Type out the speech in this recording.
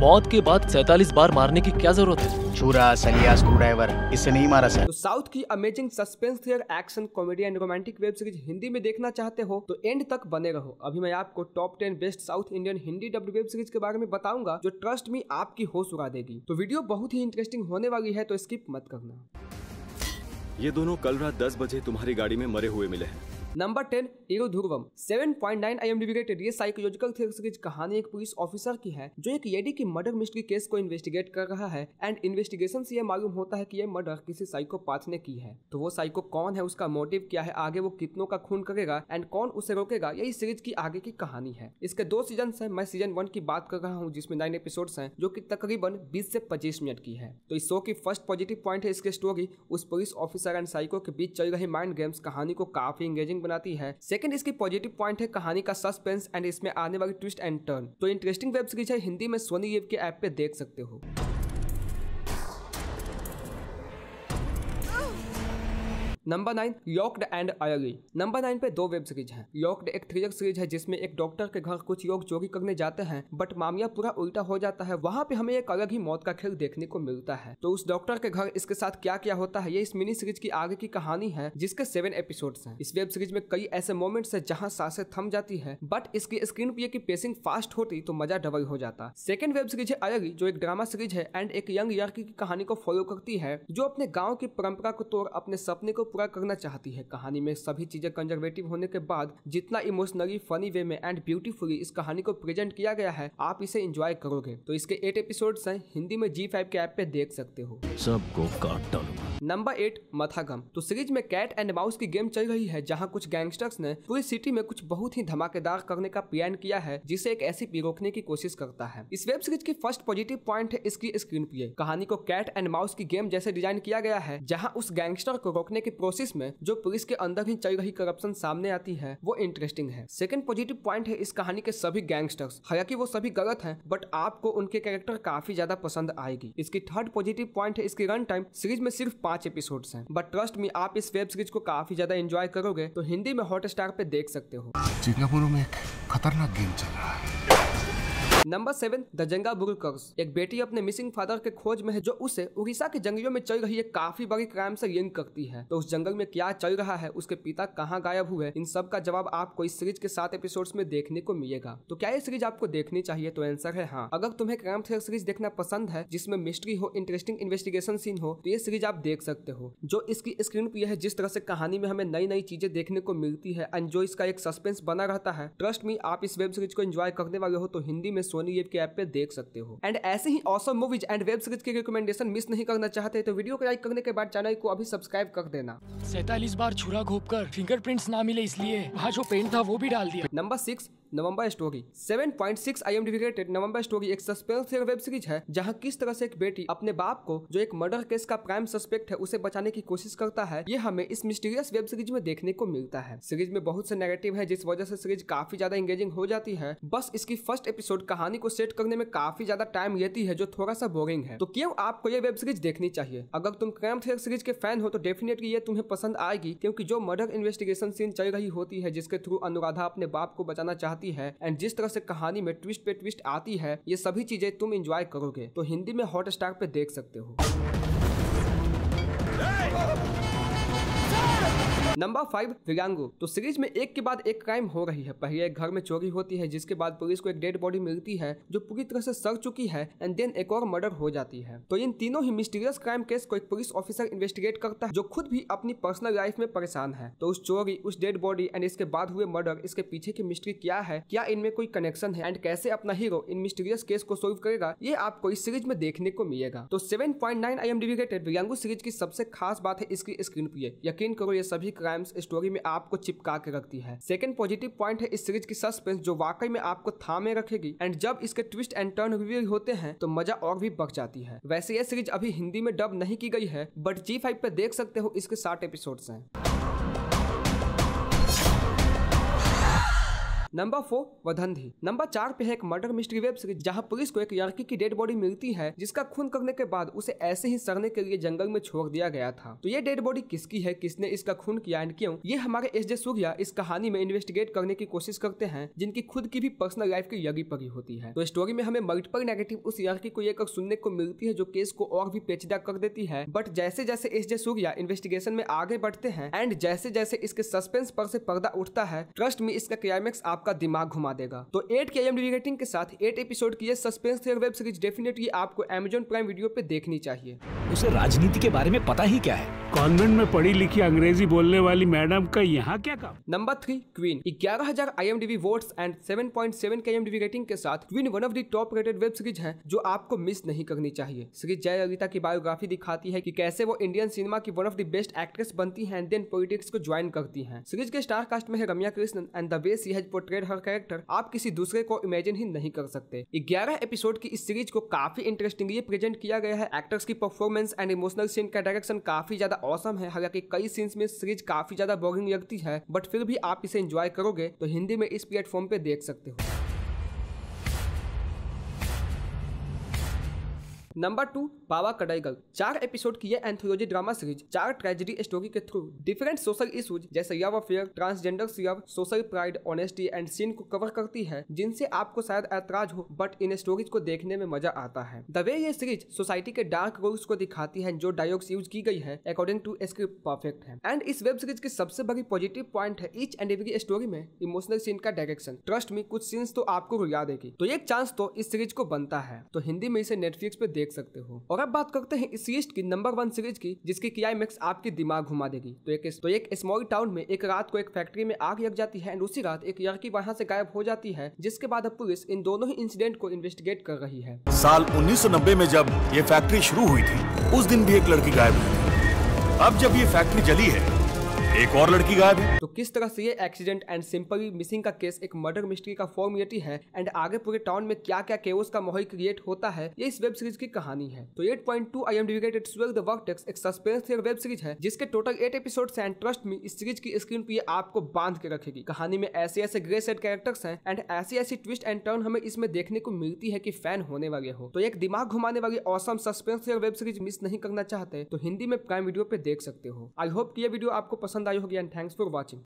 मौत के बाद सैतालीस बार मारने की क्या जरूरत है छुरा सलिया स्क्रू ड्राइवर इससे नहीं मारा सर तो साउथ की amazing suspense thriller action comedy and romantic web series Hindi में देखना चाहते हो तो एंड तक बने रहो अभी मैं आपको top ten best south Indian Hindi W web series के बारे में बताऊंगा जो ट्रस्ट में आपकी होश उड़ा देगी तो वीडियो बहुत ही इंटरेस्टिंग होने वाली है तो स्किप मत करना ये दोनों कल रात दस बजे तुम्हारी गाड़ी में मरे हुए मिले हैं number ten Iru Dhuruvam seven point nine I M rated ये साइकोलॉजिकल थ्रिल्स की कहानी एक पुलिस ऑफिसर की है जो एक येडी की मर्डर मिस्ट्री केस को इन्वेस्टिगेट कर रहा है एंड इन्वेस्टिगेशन से यह मालूम होता है कि यह मर्डर किसी साइकोपाथ ने की है तो वो साइको कौन है उसका मोटिव क्या है आगे वो कितनों का खून करेगा एंड कौन उसे रोकेगा यही सीरीज की आगे की कहानी है इसके दो सीजन है मैं सीजन वन की बात कर रहा हूँ जिसमें नाइन एपिसोड है जो की तकरीबन बीस से पच्चीस मिनट की है तो इस शो की फर्स्ट पॉजिटिव पॉइंट है इसके स्टोरी उस पुलिस ऑफिसर एंड साइको के बीच चल रही माइंड गेम्स कहानी को काफी इंगेजिंग इंटरेस्टिंग बनाती है सेकंड इसकी पॉजिटिव पॉइंट है कहानी का सस्पेंस एंड इसमें आने वाली ट्विस्ट एंड टर्न तो इंटरेस्टिंग वेब सीरीज है हिंदी में सोनी के ऐप पे देख सकते हो नंबर नाइन योक्ड एंड आयरी नंबर नाइन पे दो वेब सीरीज है योक्ड एक थ्रिलर सीरीज है जिसमें एक डॉक्टर के घर कुछ योग चोरी करने जाते हैं बट मामिया पूरा उल्टा हो जाता है वहाँ पे हमें एक अलग ही मौत का खेल देखने को मिलता है तो उस डॉक्टर के घर इसके साथ क्या क्या होता है ये इस मिनी सीरीज की आगे की कहानी है जिसके सेवन एपिसोड है इस वेब सीरीज में कई ऐसे मोमेंट्स है जहाँ सासे थम जाती है बट इसकी स्क्रीन पे की पेसिंग फास्ट होती तो मजा डबल हो जाता सेकेंड वेब सीरीज है अलग जो एक ड्रामा सीरीज है एंड एक यंग लड़की की कहानी को फॉलो करती है जो अपने गाँव की परंपरा को तोड़ अपने सपने को पूरा करना चाहती है कहानी में सभी चीजें कंजर्वेटिव होने के बाद जितना इमोशनली फनी वे में एंड ब्यूटीफुली इस कहानी को प्रेजेंट किया गया है आप इसे एंजॉय करोगे तो इसके एट एपिसोड है हिंदी में जी फाइव के ऐप पे देख सकते हो सबको काट नंबर एट मथागम तो सीरीज में कैट एंड माउस की गेम चल रही है जहाँ कुछ गैंगस्टर्स ने पूरी सिटी में कुछ बहुत ही धमाकेदार करने का प्लान किया है जिसे एक ऐसी रोकने की कोशिश करता है इस वेब सीरीज की फर्स्ट पॉजिटिव पॉइंट है इसकी स्क्रीन प्ले कहानी को कैट एंड माउस की गेम जैसे डिजाइन किया गया है जहाँ उस गैंगस्टर को रोकने की प्रोसेस में जो पुलिस के अंदर ही चल रही करप्शन सामने आती है वो इंटरेस्टिंग है सेकंड पॉजिटिव पॉइंट है इस कहानी के सभी गैंगस्टर्स हालांकि वो सभी गलत हैं बट आपको उनके कैरेक्टर काफी ज्यादा पसंद आएगी इसकी थर्ड पॉजिटिव पॉइंट है इसकी रन टाइम सीरीज में सिर्फ पांच एपिसोड है बट ट्रस्ट में आप इस वेब सीरीज को काफी ज्यादा एंजॉय करोगे तो हिंदी में हॉट स्टार पे देख सकते हो सिंगापुर में खतरनाक गेम चल रहा है नंबर सेवन द जंगा बुरु कर्स एक बेटी अपने मिसिंग फादर के खोज में है जो उसे उड़ीसा के जंगलों में चल रही एक काफी बड़ी क्राइम से लिंक करती है तो उस जंगल में क्या चल रहा है उसके पिता कहाँ गायब हुए इन सब का जवाब आपको इस सीरीज के सात एपिसोड में देखने को मिलेगा तो क्या ये सीरीज आपको देखनी चाहिए तो आंसर है हाँ अगर तुम्हें क्राइम थ्रिलर सीरीज देखना पसंद है जिसमें मिस्ट्री हो इंटरेस्टिंग इन्वेस्टिगेशन सीन हो तो ये सीरीज आप देख सकते हो जो इसकी स्क्रीन पर है जिस तरह से कहानी में हमें नई नई चीजें देखने को मिलती है एंड जो इसका एक सस्पेंस बना रहता है ट्रस्ट मी आप इस वेब सीरीज को एंजॉय करने वाले हो तो हिंदी में सोनी एप के ऐप पे देख सकते हो एंड ऐसे ही awesome movies and web series की रिकमेंडेशन मिस नहीं करना चाहते तो वीडियो को लाइक करने के बाद चैनल को अभी सब्सक्राइब कर देना सैतालीस बार छुरा घोप कर फिंगरप्रिंट्स ना मिले इसलिए वहाँ जो पेंट था वो भी डाल दिया number six November story 7.6 point six I M rated November story एक सस्पेंस वेब सीरीज है जहाँ किस तरह से एक बेटी अपने बाप को जो एक मर्डर केस का प्राइम सस्पेक्ट है उसे बचाने की कोशिश करता है ये हमें इस मिस्टीरियस वेब सीरीज में देखने को मिलता है सीरीज में बहुत से नेगेटिव है जिस वजह से सीरीज काफी ज्यादा इंगेजिंग हो जाती है बस इसकी फर्स्ट एपिसोड कहानी को सेट करने में काफी ज्यादा टाइम लेती है जो थोड़ा सा बोरिंग है तो क्यों आपको ये वेब सीरीज देखनी चाहिए अगर तुम क्राइम थ्रिलर सीरीज के फैन हो तो डेफिनेटली ये तुम्हें पसंद आएगी क्योंकि जो मर्डर इन्वेस्टिगेशन सीन चल रही होती है जिसके थ्रू अनुराधा अपने बाप को बचाना चाहती चाहती है एंड जिस तरह से कहानी में ट्विस्ट पे ट्विस्ट आती है ये सभी चीजें तुम इंजॉय करोगे तो हिंदी में हॉट स्टार पे देख सकते हो नंबर फाइव विरांगो तो सीरीज में एक के बाद एक क्राइम हो रही है पहले एक घर में चोरी होती है जिसके बाद पुलिस को एक डेड बॉडी मिलती है जो पूरी तरह से सड़ चुकी है एंड देन एक और मर्डर हो जाती है तो इन तीनों ही मिस्टीरियस क्राइम केस को एक पुलिस ऑफिसर इन्वेस्टिगेट करता है जो खुद भी अपनी पर्सनल लाइफ में परेशान है तो उस चोरी उस डेड बॉडी एंड इसके बाद हुए मर्डर इसके पीछे की मिस्ट्री क्या है क्या इनमें कोई कनेक्शन है एंड कैसे अपना हीरो इन मिस्टीरियस केस को सोल्व करेगा ये आपको इस सीरीज में देखने को मिलेगा तो seven point nine I M rated series की सबसे खास बात है इसकी स्क्रीन पे यकीन करो ये सभी क्राइम क्राइम्स स्टोरी में आपको चिपका के रखती है सेकेंड पॉजिटिव पॉइंट है इस सीरीज की सस्पेंस जो वाकई में आपको थामे रखेगी एंड जब इसके ट्विस्ट एंड टर्न रिव्यू होते हैं तो मजा और भी बढ़ जाती है वैसे यह सीरीज अभी हिंदी में डब नहीं की गई है बट जी फाइव पे देख सकते हो इसके साठ एपिसोड हैं नंबर फोर वधंधी नंबर चार पे है एक मर्डर मिस्ट्री वेब सीरीज जहाँ पुलिस को एक लड़की की डेड बॉडी मिलती है जिसका खून करने के बाद उसे ऐसे ही सड़ने के लिए जंगल में छोड़ दिया गया था तो ये डेड बॉडी किसकी है किसने इसका खून किया एंड क्यों ये हमारे एस जे सूर्या इस कहानी में इन्वेस्टिगेट करने की कोशिश करते हैं जिनकी खुद की भी पर्सनल लाइफ की यगी पगी होती है तो स्टोरी में हमें मल्टीपल नेगेटिव उस लड़की को लेकर सुनने को मिलती है जो केस को और भी पेचीदा कर देती है बट जैसे जैसे एस जे सूर्या इन्वेस्टिगेशन में आगे बढ़ते हैं एंड जैसे जैसे इसके सस्पेंस पर से पर्दा उठता है ट्रस्ट में इसका क्लाइमेक्स आप आपका दिमाग घुमा देगा तो एट के एम रेटिंग के साथ एट एपिसोड की ये suspense thriller web series definitely आपको एमेजोन प्राइम वीडियो पे देखनी चाहिए उसे राजनीति के बारे में पता ही क्या है कॉन्वेंट में पढ़ी लिखी अंग्रेजी बोलने वाली मैडम का यहाँ क्या काम नंबर थ्री क्वीन ग्यारह हजार I M D vote and seven point seven के एम डी रेटिंग के साथ Queen one of the top rated web series है जो आपको मिस नहीं करनी चाहिए सीरीज जय ललिता की बायोग्राफी दिखाती है की कैसे वो इंडियन सिनेमा की one of the best actress बनती है एंड देन पॉलिटिक्स को ज्वाइन करती है सीरीज के स्टार कास्ट में है Ramya Krishnan and the way she has portrayed her character आप किसी दूसरे को इमेजिन ही नहीं कर सकते ग्यारह एपिसोड की इस सीरीज को काफी इंटरेस्टिंगली प्रेजेंट किया गया है एक्टर्स की परफॉर्मेंस एंड इमोशनल सीन का डायरेक्शन काफी ज्यादा ज़्यादा औसम है हालांकि कई सीन्स में सीरीज काफ़ी ज़्यादा बोरिंग लगती है बट फिर भी आप इसे इंजॉय करोगे तो हिंदी में इस प्लेटफॉर्म पर देख सकते हो नंबर टू बाबा कडाईगल चार एपिसोड की यह एंथोलॉजी ड्रामा सीरीज चार ट्रेजिडी स्टोरी के थ्रू डिफरेंट सोशल इशूज जैसे यव अफेयर ट्रांसजेंडर सियर social pride honesty and scene को कवर करती है जिनसे आपको शायद ऐतराज हो बट इन स्टोरीज को देखने में मजा आता है द वे ये सीरीज सोसाइटी के डार्क रोल्स को दिखाती है जो डायलॉग्स यूज की गई है अकॉर्डिंग टू स्क्रिप्ट परफेक्ट है एंड इस वेब सीरीज की सबसे बड़ी पॉजिटिव पॉइंट है ईच एंड एवरी स्टोरी में इमोशनल सीन का डायरेक्शन ट्रस्ट में कुछ सीन्स तो आपको रुला देगी तो एक चांस तो इस सीरीज को बनता है तो हिंदी में इसे नेटफ्लिक्स पे देख देख सकते हो और अब बात करते हैं इस लिस्ट की नंबर वन सीरीज की जिसकी क्लाइमेक्स आपके दिमाग घुमा देगी तो एक तो एक स्मॉल टाउन में एक रात को एक फैक्ट्री में आग लग जाती है एंड उसी रात एक लड़की वहाँ से गायब हो जाती है जिसके बाद अब पुलिस इन दोनों ही इंसिडेंट को इन्वेस्टिगेट कर रही है साल उन्नीस में जब ये फैक्ट्री शुरू हुई थी उस दिन भी एक लड़की गायब हुई अब जब ये फैक्ट्री जली है एक और लड़की गायब है तो किस तरह से ये एक्सीडेंट एंड सिंपली मिसिंग का केस एक मर्डर मिस्ट्री का फॉर्मिलिटी है एंड आगे पूरे टाउन में क्या क्या केवस का माहौल क्रिएट होता है ये इस वेब सीरीज की कहानी है तो eight point two I M डिविकेटेड द वर्क एक सस्पेंस वेब सीरीज है जिसके total eight episode and trust me इस सीरीज की स्क्रीन पर आपको बांध के रखेगी कहानी में ऐसे ऐसे ग्रे सेट कैरेक्टर्स हैं एंड ऐसी ऐसी ट्विस्ट एंड टर्न हमें इसमें देखने को मिलती है की फैन होने वाले हो तो एक दिमाग घुमाने वाली awesome suspense web series miss नहीं करना चाहते तो हिंदी में प्राइम वीडियो पे देख सकते हो आई होप कि ये वीडियो आपको पसंद पसंद आई होगी एंड थैंक्स फॉर वॉचिंग